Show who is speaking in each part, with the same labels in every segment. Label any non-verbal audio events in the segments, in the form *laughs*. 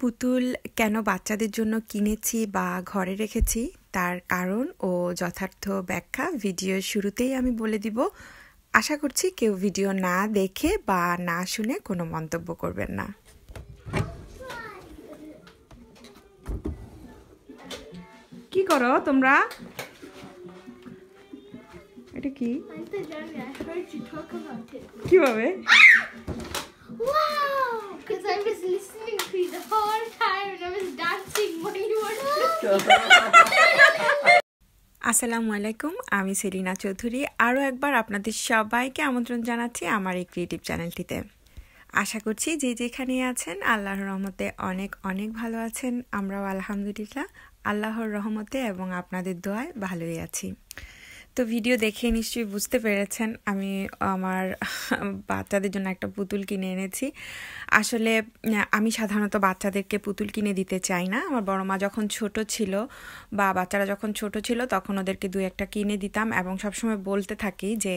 Speaker 1: পুতুল কেন বাচ্চাদের জন্য কিনেছি বা ঘরে রেখেছি তার কারণ ও যথার্থ ব্যাখ্যা ভিডিওর শুরুতেই আমি বলে দিব আশা করছি কেউ ভিডিও না দেখে বা না শুনে কোনো মন্তব্য করবেন না কি করো তোমরা এটা কি কিভাবে আসসালামু আলাইকুম আমি সেলিনা চৌধুরী আরও একবার আপনাদের সবাইকে আমন্ত্রণ জানাচ্ছি আমার এই ক্রিয়েটিভ চ্যানেলটিতে আশা করছি যে যেখানে আছেন আল্লাহর রহমতে অনেক অনেক ভালো আছেন আমরাও আলহামদুলিল্লাহ আল্লাহর রহমতে এবং আপনাদের দোয়ায় ভালোই আছি তো ভিডিও দেখে নিশ্চয়ই বুঝতে পেরেছেন আমি আমার বাচ্চাদের জন্য একটা পুতুল কিনে এনেছি আসলে আমি সাধারণত বাচ্চাদেরকে পুতুল কিনে দিতে চাই না আমার বড় মা যখন ছোট ছিল বা বাচ্চারা যখন ছোট ছিল তখন ওদেরকে দু একটা কিনে দিতাম এবং সবসময় বলতে থাকি যে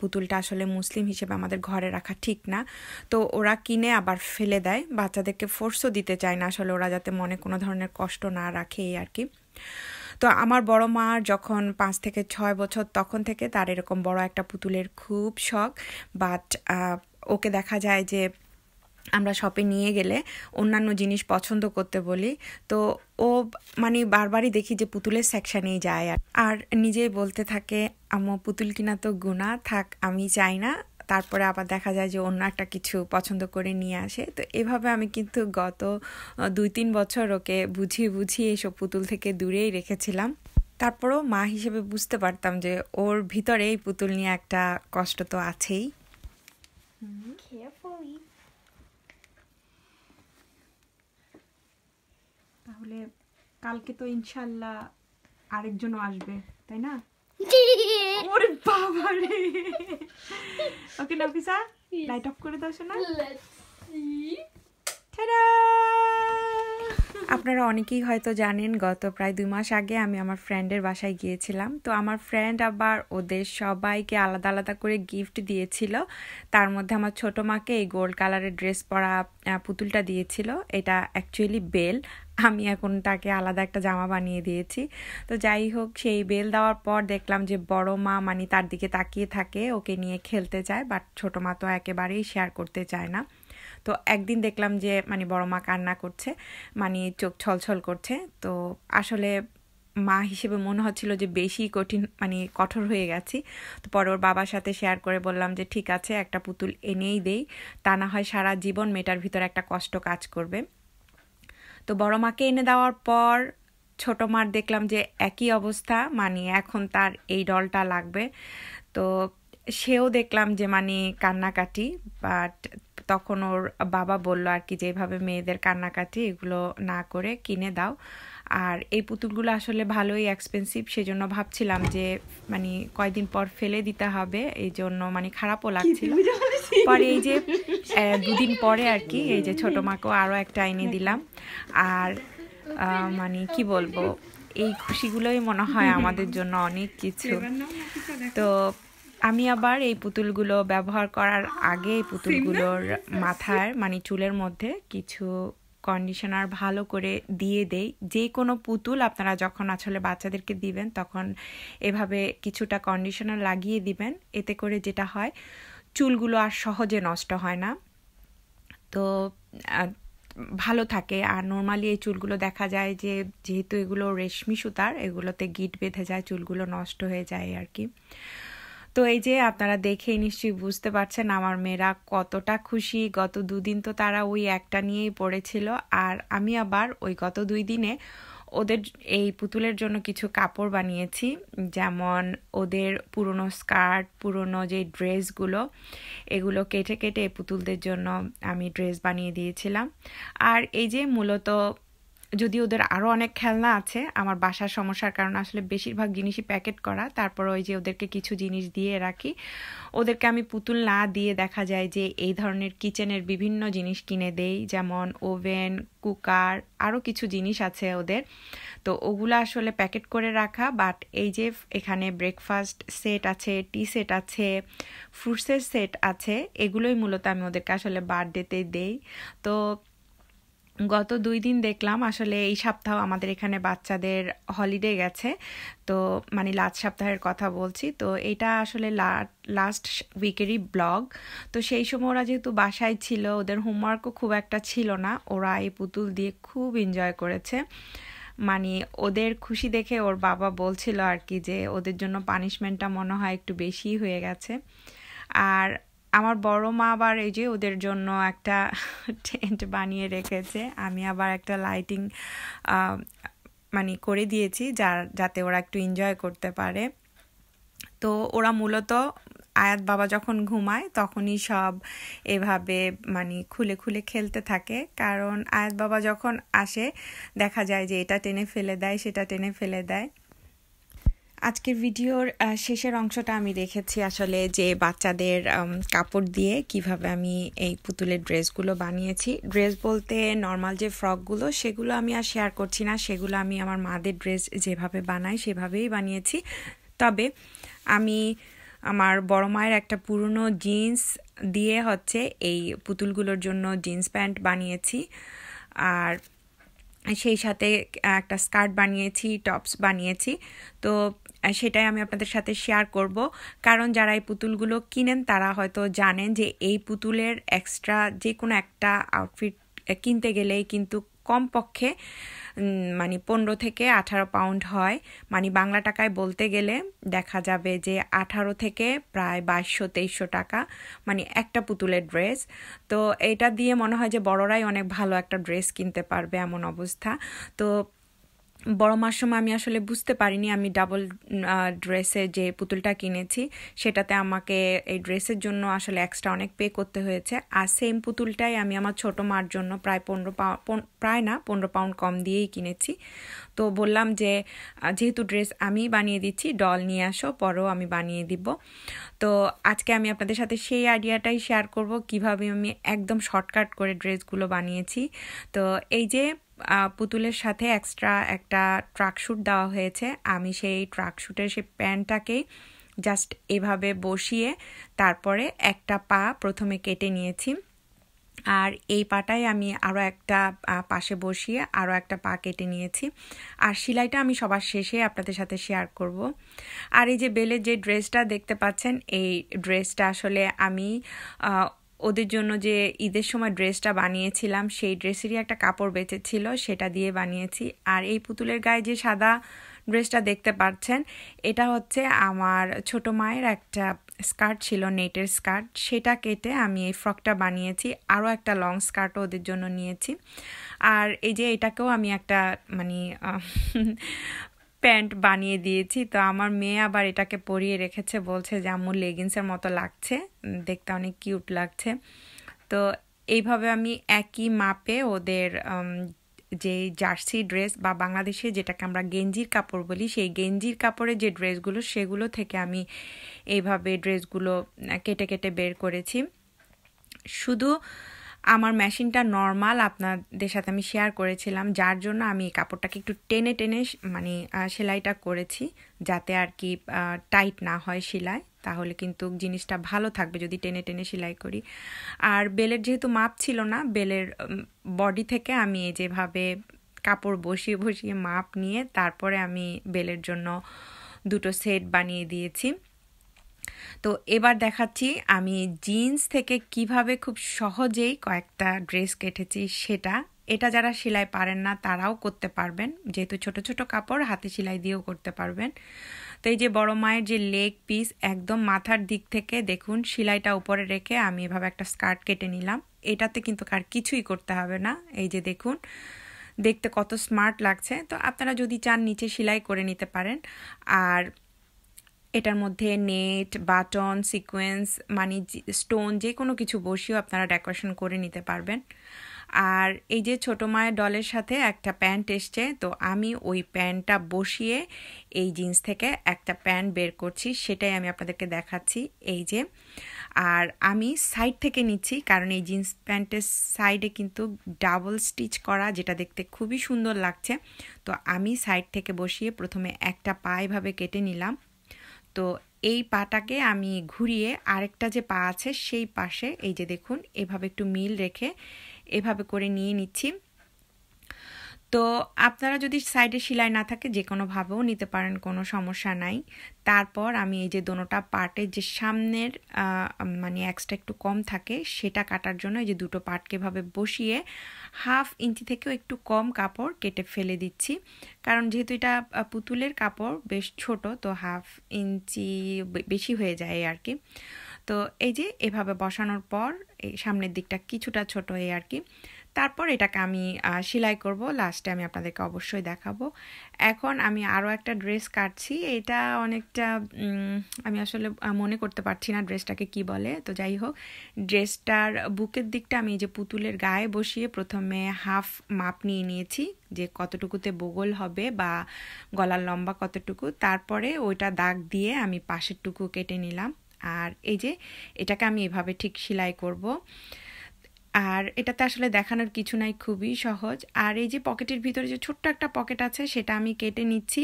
Speaker 1: পুতুলটা আসলে মুসলিম হিসেবে আমাদের ঘরে রাখা ঠিক না তো ওরা কিনে আবার ফেলে দেয় বাচ্চাদেরকে ফোর্সও দিতে চায় না আসলে ওরা যাতে মনে কোনো ধরনের কষ্ট না রাখে এই আর কি তো আমার বড় মা যখন পাঁচ থেকে ছয় বছর তখন থেকে তার এরকম বড় একটা পুতুলের খুব শখ বাট ওকে দেখা যায় যে আমরা শপে নিয়ে গেলে অন্যান্য জিনিস পছন্দ করতে বলি তো ও মানে বারবারই দেখি যে পুতুলের সেকশানেই যায় আর নিজেই বলতে থাকে আমার পুতুল কিনা তো গুণা থাক আমি চাই না তারপরে আবার দেখা যায় যে অন্য একটা কিছু পছন্দ করে নিয়ে আসে তো এভাবে আমি কিন্তু গত দুই তিন বছর ওকে বুঝিয়ে বুঝিয়ে এসব পুতুল থেকে দূরেই রেখেছিলাম তারপরও মা হিসেবে বুঝতে পারতাম যে ওর ভিতরে এই পুতুল নিয়ে একটা কষ্ট তো আছেই তাহলে কালকে তো ইনশাল্লাহ আরেকজনও আসবে তাই না *laughs* ওরে বাবা রে ওকে নাফিসা লাইট অফ করে দাও শোনা আপনারা অনেকেই হয়তো জানেন গত প্রায় দুই মাস আগে আমি আমার ফ্রেন্ডের বাসায় গিয়েছিলাম তো আমার ফ্রেন্ড আবার ওদের সবাইকে আলাদা আলাদা করে গিফট দিয়েছিল তার মধ্যে আমার ছোট মাকে এই গোল্ড কালারের ড্রেস পরা পুতুলটা দিয়েছিল এটা অ্যাকচুয়ালি বেল আমি এখন তাকে আলাদা একটা জামা বানিয়ে দিয়েছি তো যাই হোক সেই বেল দেওয়ার পর দেখলাম যে বড় মা মানে তার দিকে তাকিয়ে থাকে ওকে নিয়ে খেলতে চায় বাট ছোট মা তো একেবারেই শেয়ার করতে চায় না তো একদিন দেখলাম যে মানে বড় মা কান্না করছে মানে চোখ ছলছল করছে তো আসলে মা হিসেবে মনে হচ্ছিল যে বেশি কঠিন মানে কঠোর হয়ে গেছি তো পর ওর বাবার সাথে শেয়ার করে বললাম যে ঠিক আছে একটা পুতুল এনেই দেই তা না হয় সারা জীবন মেটার ভিতর একটা কষ্ট কাজ করবে তো বড় মাকে এনে দেওয়ার পর ছোট মার দেখলাম যে একই অবস্থা মানে এখন তার এই ডলটা লাগবে তো সেও দেখলাম যে মানে কান্নাকাটি বাট তখন ওর বাবা বলল আর কি যেভাবে মেয়েদের কান্নাকাটি এগুলো না করে কিনে দাও আর এই পুতুলগুলো আসলে ভালোই এক্সপেন্সিভ সেজন্য ভাবছিলাম যে মানে কয়দিন পর ফেলে দিতে হবে এই জন্য মানে খারাপও লাগছিল পরে এই যে দুদিন পরে আর কি এই যে ছোটো মাকেও আরও একটা এনে দিলাম আর মানে কি বলবো এই খুশিগুলোই মনে হয় আমাদের জন্য অনেক কিছু তো আমি আবার এই পুতুলগুলো ব্যবহার করার আগে এই পুতুলগুলোর মাথার মানে চুলের মধ্যে কিছু কন্ডিশনার ভালো করে দিয়ে দেই যে কোনো পুতুল আপনারা যখন আসলে বাচ্চাদেরকে দিবেন তখন এভাবে কিছুটা কন্ডিশনার লাগিয়ে দিবেন এতে করে যেটা হয় চুলগুলো আর সহজে নষ্ট হয় না তো ভালো থাকে আর নর্মালি এই চুলগুলো দেখা যায় যে যেহেতু এগুলো রেশমি সুতার এগুলোতে গিট বেঁধে যায় চুলগুলো নষ্ট হয়ে যায় আর কি তো এই যে আপনারা দেখেই নিশ্চয়ই বুঝতে পারছেন আমার মেয়েরা কতটা খুশি গত দুদিন তো তারা ওই একটা নিয়েই পড়েছিল আর আমি আবার ওই গত দুই দিনে ওদের এই পুতুলের জন্য কিছু কাপড় বানিয়েছি যেমন ওদের পুরনো স্কার্ট পুরনো যে ড্রেসগুলো এগুলো কেটে কেটে পুতুলদের জন্য আমি ড্রেস বানিয়ে দিয়েছিলাম আর এই যে মূলত যদি ওদের আরও অনেক খেলনা আছে আমার বাসার সমস্যার কারণে আসলে বেশিরভাগ জিনিসই প্যাকেট করা তারপর ওই যে ওদেরকে কিছু জিনিস দিয়ে রাখি ওদেরকে আমি পুতুল না দিয়ে দেখা যায় যে এই ধরনের কিচেনের বিভিন্ন জিনিস কিনে দেই যেমন ওভেন কুকার আরও কিছু জিনিস আছে ওদের তো ওগুলো আসলে প্যাকেট করে রাখা বাট এই যে এখানে ব্রেকফাস্ট সেট আছে টি সেট আছে ফ্রুটসের সেট আছে এগুলোই মূলত আমি ওদেরকে আসলে বার্থডেতে দেই তো গত দুই দিন দেখলাম আসলে এই সপ্তাহ আমাদের এখানে বাচ্চাদের হলিডে গেছে তো মানে লাস্ট সপ্তাহের কথা বলছি তো এটা আসলে লাস্ট উইকেরই ব্লগ তো সেই সময় ওরা যেহেতু বাসায় ছিল ওদের হোমওয়ার্কও খুব একটা ছিল না ওরা এই পুতুল দিয়ে খুব এনজয় করেছে মানে ওদের খুশি দেখে ওর বাবা বলছিল আর কি যে ওদের জন্য পানিশমেন্টটা মনে হয় একটু বেশি হয়ে গেছে আর আমার বড় মা আবার এই যে ওদের জন্য একটা টেন্ট *laughs* বানিয়ে রেখেছে আমি আবার একটা লাইটিং মানে করে দিয়েছি যার যাতে ওরা একটু এনজয় করতে পারে তো ওরা মূলত আয়াত বাবা যখন ঘুমায় তখনই সব এভাবে মানে খুলে খুলে খেলতে থাকে কারণ আয়াত বাবা যখন আসে দেখা যায় যে এটা টেনে ফেলে দেয় সেটা টেনে ফেলে দেয় আজকের ভিডিওর শেষের অংশটা আমি দেখেছি আসলে যে বাচ্চাদের কাপড় দিয়ে কিভাবে আমি এই পুতুলের ড্রেসগুলো বানিয়েছি ড্রেস বলতে নর্মাল যে ফ্রকগুলো সেগুলো আমি আর শেয়ার করছি না সেগুলো আমি আমার মাদের ড্রেস যেভাবে বানাই সেভাবেই বানিয়েছি তবে আমি আমার বড় মায়ের একটা পুরনো জিন্স দিয়ে হচ্ছে এই পুতুলগুলোর জন্য জিন্স প্যান্ট বানিয়েছি আর সেই সাথে একটা স্কার্ট বানিয়েছি টপস বানিয়েছি তো সেটাই আমি আপনাদের সাথে শেয়ার করব কারণ যারা এই পুতুলগুলো কিনেন তারা হয়তো জানেন যে এই পুতুলের এক্সট্রা যে কোনো একটা আউটফিট কিনতে গেলেই কিন্তু কমপক্ষে মানে পনেরো থেকে আঠারো পাউন্ড হয় মানে বাংলা টাকায় বলতে গেলে দেখা যাবে যে আঠারো থেকে প্রায় বাইশশো তেইশশো টাকা মানে একটা পুতুলের ড্রেস তো এটা দিয়ে মনে হয় যে বড়রাই অনেক ভালো একটা ড্রেস কিনতে পারবে এমন অবস্থা তো বড় মার সময় আমি আসলে বুঝতে পারিনি আমি ডাবল ড্রেসে যে পুতুলটা কিনেছি সেটাতে আমাকে এই ড্রেসের জন্য আসলে এক্সট্রা অনেক পে করতে হয়েছে আর সেম পুতুলটাই আমি আমার ছোট মার জন্য প্রায় পনেরো পাউন্ড প্রায় না পনেরো পাউন্ড কম দিয়েই কিনেছি তো বললাম যে যেহেতু ড্রেস আমি বানিয়ে দিচ্ছি ডল নিয়ে আসো পরেও আমি বানিয়ে দিব তো আজকে আমি আপনাদের সাথে সেই আইডিয়াটাই শেয়ার করব কিভাবে আমি একদম শর্টকাট করে ড্রেসগুলো বানিয়েছি তো এই যে পুতুলের সাথে এক্সট্রা একটা ট্রাকশ্যুট দেওয়া হয়েছে আমি সেই ট্রাকশ্যুটের সেই প্যান্টটাকেই জাস্ট এভাবে বসিয়ে তারপরে একটা পা প্রথমে কেটে নিয়েছি আর এই পাটাই আমি আরও একটা পাশে বসিয়ে আরও একটা পা কেটে নিয়েছি আর সেলাইটা আমি সবার শেষে আপনাদের সাথে শেয়ার করব। আর এই যে বেলের যে ড্রেসটা দেখতে পাচ্ছেন এই ড্রেসটা আসলে আমি ওদের জন্য যে ঈদের সময় ড্রেসটা বানিয়েছিলাম সেই ড্রেসেরই একটা কাপড় বেঁচেছিল সেটা দিয়ে বানিয়েছি আর এই পুতুলের গায়ে যে সাদা ড্রেসটা দেখতে পাচ্ছেন এটা হচ্ছে আমার ছোট মায়ের একটা স্কার্ট ছিল নেটের স্কার্ট সেটা কেটে আমি এই ফ্রকটা বানিয়েছি আরও একটা লং স্কার্টও ওদের জন্য নিয়েছি আর এই যে এটাকেও আমি একটা মানে প্যান্ট বানিয়ে দিয়েছি তো আমার মেয়ে আবার এটাকে পরিয়ে রেখেছে বলছে যে আমার লেগিংসের মতো লাগছে দেখতে অনেক কিউট লাগছে তো এইভাবে আমি একই মাপে ওদের যে জার্সি ড্রেস বা বাংলাদেশে যেটাকে আমরা গেঞ্জির কাপড় বলি সেই গেঞ্জির কাপড়ে যে ড্রেসগুলো সেগুলো থেকে আমি এইভাবে ড্রেসগুলো কেটে কেটে বের করেছি শুধু আমার মেশিনটা নর্মাল আপনাদের সাথে আমি শেয়ার করেছিলাম যার জন্য আমি এই কাপড়টাকে একটু টেনে টেনে মানে সেলাইটা করেছি যাতে আর কি টাইট না হয় সেলাই তাহলে কিন্তু জিনিসটা ভালো থাকবে যদি টেনে টেনে সেলাই করি আর বেলের যেহেতু মাপ ছিল না বেলের বডি থেকে আমি এই যেভাবে কাপড় বসিয়ে বসিয়ে মাপ নিয়ে তারপরে আমি বেলের জন্য দুটো সেট বানিয়ে দিয়েছি তো এবার দেখাচ্ছি আমি জিন্স থেকে কিভাবে খুব সহজেই কয়েকটা ড্রেস কেটেছি সেটা এটা যারা সেলাই পারেন না তারাও করতে পারবেন যেহেতু ছোট ছোট কাপড় হাতে সেলাই দিয়েও করতে পারবেন তো এই যে বড় মায়ের যে লেগ পিস একদম মাথার দিক থেকে দেখুন সেলাইটা উপরে রেখে আমি এভাবে একটা স্কার্ট কেটে নিলাম এটাতে কিন্তু কার কিছুই করতে হবে না এই যে দেখুন দেখতে কত স্মার্ট লাগছে তো আপনারা যদি চান নিচে সেলাই করে নিতে পারেন আর এটার মধ্যে নেট বাটন সিকোয়েন্স মানে স্টোন যে কোনো কিছু বসিয়েও আপনারা ডেকোরেশন করে নিতে পারবেন আর এই যে ছোটো মায়ের ডলের সাথে একটা প্যান্ট এসছে তো আমি ওই প্যান্টটা বসিয়ে এই জিন্স থেকে একটা প্যান্ট বের করছি সেটাই আমি আপনাদেরকে দেখাচ্ছি এই যে আর আমি সাইড থেকে নিচ্ছি কারণ এই জিন্স প্যান্টের সাইডে কিন্তু ডাবল স্টিচ করা যেটা দেখতে খুবই সুন্দর লাগছে তো আমি সাইড থেকে বসিয়ে প্রথমে একটা পা এভাবে কেটে নিলাম তো এই পাটাকে আমি ঘুরিয়ে আরেকটা যে পা আছে সেই পাশে এই যে দেখুন এভাবে একটু মিল রেখে এভাবে করে নিয়ে নিচ্ছি তো আপনারা যদি সাইডে সেলাই না থাকে যে কোনোভাবেও নিতে পারেন কোনো সমস্যা নাই তারপর আমি এই যে দোনোটা পার্টের যে সামনের মানে এক্সট্রা একটু কম থাকে সেটা কাটার জন্য এই যে দুটো পার্টকে ভাবে বসিয়ে হাফ ইঞ্চি থেকেও একটু কম কাপড় কেটে ফেলে দিচ্ছি কারণ যেহেতু এটা পুতুলের কাপড় বেশ ছোট তো হাফ ইঞ্চি বেশি হয়ে যায় আর কি তো এই যে এভাবে বসানোর পর এই সামনের দিকটা কিছুটা ছোট হয়ে আর কি তারপর এটাকে আমি সেলাই করব লাস্টে আমি আপনাদেরকে অবশ্যই দেখাবো এখন আমি আরও একটা ড্রেস কাটছি এটা অনেকটা আমি আসলে মনে করতে পারছি না ড্রেসটাকে কি বলে তো যাই হোক ড্রেসটার বুকের দিকটা আমি যে পুতুলের গায়ে বসিয়ে প্রথমে হাফ মাপ নিয়ে নিয়েছি যে কতটুকুতে বগল হবে বা গলার লম্বা কতটুকু তারপরে ওইটা দাগ দিয়ে আমি পাশের টুকু কেটে নিলাম আর এই যে এটাকে আমি এভাবে ঠিক সেলাই করব আর এটাতে আসলে দেখানোর কিছু নাই খুবই সহজ আর এই যে পকেটের ভিতরে যে ছোট্ট একটা পকেট আছে সেটা আমি কেটে নিচ্ছি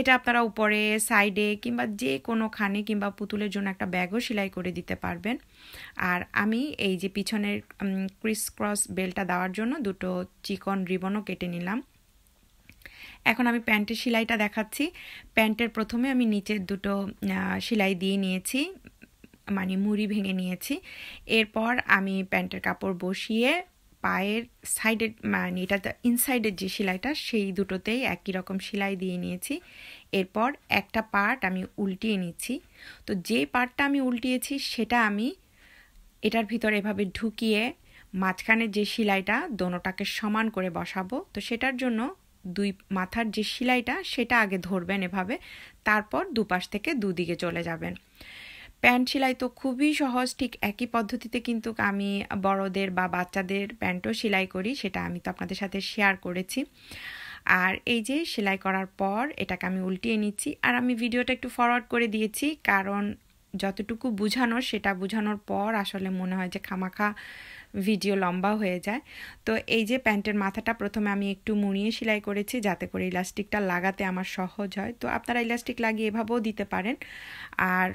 Speaker 1: এটা আপনারা উপরে সাইডে কিংবা যে কোনো খানে কিংবা পুতুলের জন্য একটা ব্যাগও সেলাই করে দিতে পারবেন আর আমি এই যে পিছনের ক্রিস ক্রস বেলটা দেওয়ার জন্য দুটো চিকন রিবনও কেটে নিলাম এখন আমি প্যান্টের সেলাইটা দেখাচ্ছি প্যান্টের প্রথমে আমি নিচের দুটো সেলাই দিয়ে নিয়েছি মানে মুড়ি ভেঙে নিয়েছি এরপর আমি প্যান্টের কাপড় বসিয়ে পায়ের সাইডের মানে এটা ইনসাইডের যে সেলাইটা সেই দুটোতেই একই রকম সেলাই দিয়ে নিয়েছি এরপর একটা পার্ট আমি উল্টিয়ে নিচ্ছি তো যে পার্টটা আমি উল্টিয়েছি সেটা আমি এটার ভিতর এভাবে ঢুকিয়ে মাঝখানের যে সেলাইটা দোনোটাকে সমান করে বসাবো তো সেটার জন্য দুই মাথার যে সেলাইটা সেটা আগে ধরবেন এভাবে তারপর দুপাশ থেকে দুদিকে চলে যাবেন প্যান্ট সেলাই তো খুবই সহজ ঠিক একই পদ্ধতিতে কিন্তু আমি বড়দের বা বাচ্চাদের প্যান্টও সেলাই করি সেটা আমি তো আপনাদের সাথে শেয়ার করেছি আর এই যে সেলাই করার পর এটাকে আমি উল্টিয়ে নিচ্ছি আর আমি ভিডিওটা একটু ফরওয়ার্ড করে দিয়েছি কারণ যতটুকু বোঝানোর সেটা বোঝানোর পর আসলে মনে হয় যে খামাখা ভিডিও লম্বা হয়ে যায় তো এই যে প্যান্টের মাথাটা প্রথমে আমি একটু মুড়িয়ে সেলাই করেছি যাতে করে ইলাস্টিকটা লাগাতে আমার সহজ হয় তো আপনারা ইলাস্টিক লাগিয়ে এভাবেও দিতে পারেন আর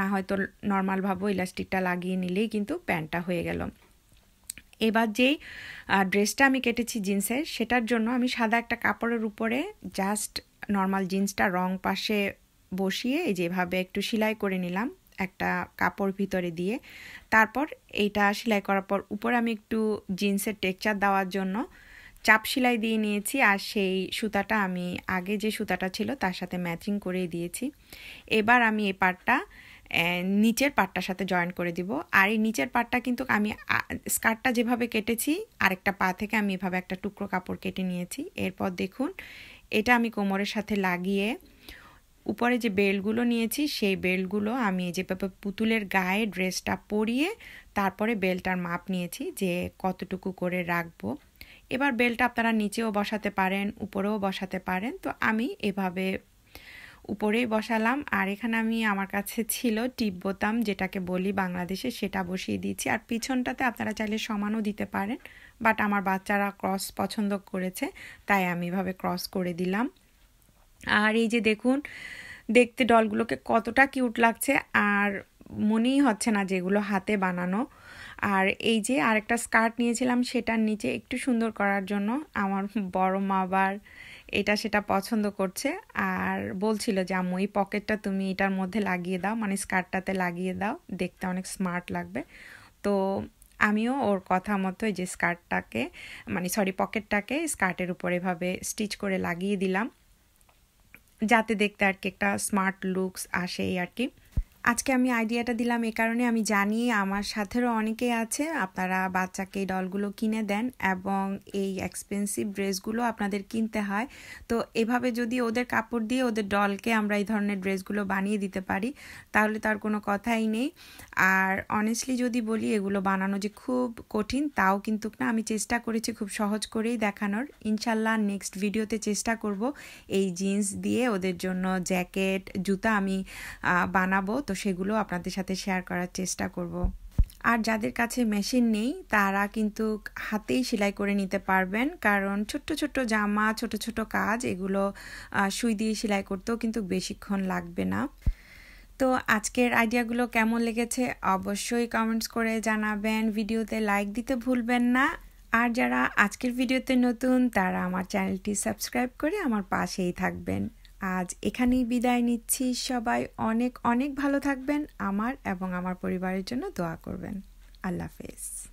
Speaker 1: না হয়তো নর্মালভাবেও ইলাস্টিকটা লাগিয়ে নিলেই কিন্তু প্যান্টটা হয়ে গেল এবার যেই ড্রেসটা আমি কেটেছি জিন্সের সেটার জন্য আমি সাদা একটা কাপড়ের উপরে জাস্ট নর্মাল জিন্সটা রং পাশে বসিয়ে এই যেভাবে একটু সেলাই করে নিলাম একটা কাপড় ভিতরে দিয়ে তারপর এইটা সেলাই করার পর উপরে আমি একটু জিন্সের টেক্সচার দেওয়ার জন্য চাপ সেলাই দিয়ে নিয়েছি আর সেই সুতাটা আমি আগে যে সুতাটা ছিল তার সাথে ম্যাচিং করে দিয়েছি এবার আমি এ পার্টটা নিচের পাটটার সাথে জয়েন করে দিব আর এই নিচের পাটটা কিন্তু আমি স্কার্টটা যেভাবে কেটেছি আরেকটা পা থেকে আমি এভাবে একটা টুকরো কাপড় কেটে নিয়েছি এরপর দেখুন এটা আমি কোমরের সাথে লাগিয়ে উপরে যে বেল্টগুলো নিয়েছি সেই বেল্টগুলো আমি যেভাবে পুতুলের গায়ে ড্রেসটা পরিয়ে তারপরে বেল্টার মাপ নিয়েছি যে কতটুকু করে রাখবো এবার বেলটা আপনারা নিচেও বসাতে পারেন উপরেও বসাতে পারেন তো আমি এভাবে উপরেই বসালাম আর এখানে আমি আমার কাছে ছিল টিপ বোতাম যেটাকে বলি বাংলাদেশে সেটা বসিয়ে দিয়েছি আর পিছনটাতে আপনারা চাইলে সমানও দিতে পারেন বাট আমার বাচ্চারা ক্রস পছন্দ করেছে তাই আমি এভাবে ক্রস করে দিলাম আর এই যে দেখুন দেখতে ডলগুলোকে কতটা কিউট লাগছে আর মনেই হচ্ছে না যেগুলো হাতে বানানো আর এই যে আরেকটা স্কার্ট নিয়েছিলাম সেটার নিচে একটু সুন্দর করার জন্য আমার বড় মা আবার এটা সেটা পছন্দ করছে আর বলছিল যে আমি ওই পকেটটা তুমি এটার মধ্যে লাগিয়ে দাও মানে স্কার্টটাতে লাগিয়ে দাও দেখতে অনেক স্মার্ট লাগবে তো আমিও ওর কথা মতো যে স্কার্টটাকে মানে সরি পকেটটাকে স্কার্টের উপর এভাবে স্টিচ করে লাগিয়ে দিলাম যাতে দেখতে আর কি একটা স্মার্ট লুকস আসে আর কি আজকে আমি আইডিয়াটা দিলাম এ কারণে আমি জানি আমার সাথেরও অনেকেই আছে আপনারা বাচ্চাকে এই ডলগুলো কিনে দেন এবং এই এক্সপেন্সিভ ড্রেসগুলো আপনাদের কিনতে হয় তো এভাবে যদি ওদের কাপড় দিয়ে ওদের ডলকে আমরা এই ধরনের ড্রেসগুলো বানিয়ে দিতে পারি তাহলে তার কোনো কথাই নেই আর অনেস্টলি যদি বলি এগুলো বানানো যে খুব কঠিন তাও কিন্তু না আমি চেষ্টা করেছি খুব সহজ করেই দেখানোর ইনশাল্লাহ নেক্সট ভিডিওতে চেষ্টা করব এই জিন্স দিয়ে ওদের জন্য জ্যাকেট জুতা আমি বানাবো তো তো সেগুলো আপনাদের সাথে শেয়ার করার চেষ্টা করব। আর যাদের কাছে মেশিন নেই তারা কিন্তু হাতেই সেলাই করে নিতে পারবেন কারণ ছোট্ট ছোট্ট জামা ছোট ছোট কাজ এগুলো সুই দিয়ে সেলাই করতেও কিন্তু বেশিক্ষণ লাগবে না তো আজকের আইডিয়াগুলো কেমন লেগেছে অবশ্যই কমেন্টস করে জানাবেন ভিডিওতে লাইক দিতে ভুলবেন না আর যারা আজকের ভিডিওতে নতুন তারা আমার চ্যানেলটি সাবস্ক্রাইব করে আমার পাশেই থাকবেন আজ এখানেই বিদায় নিচ্ছি সবাই অনেক অনেক ভালো থাকবেন আমার এবং আমার পরিবারের জন্য দোয়া করবেন আল্লাহ হাফেজ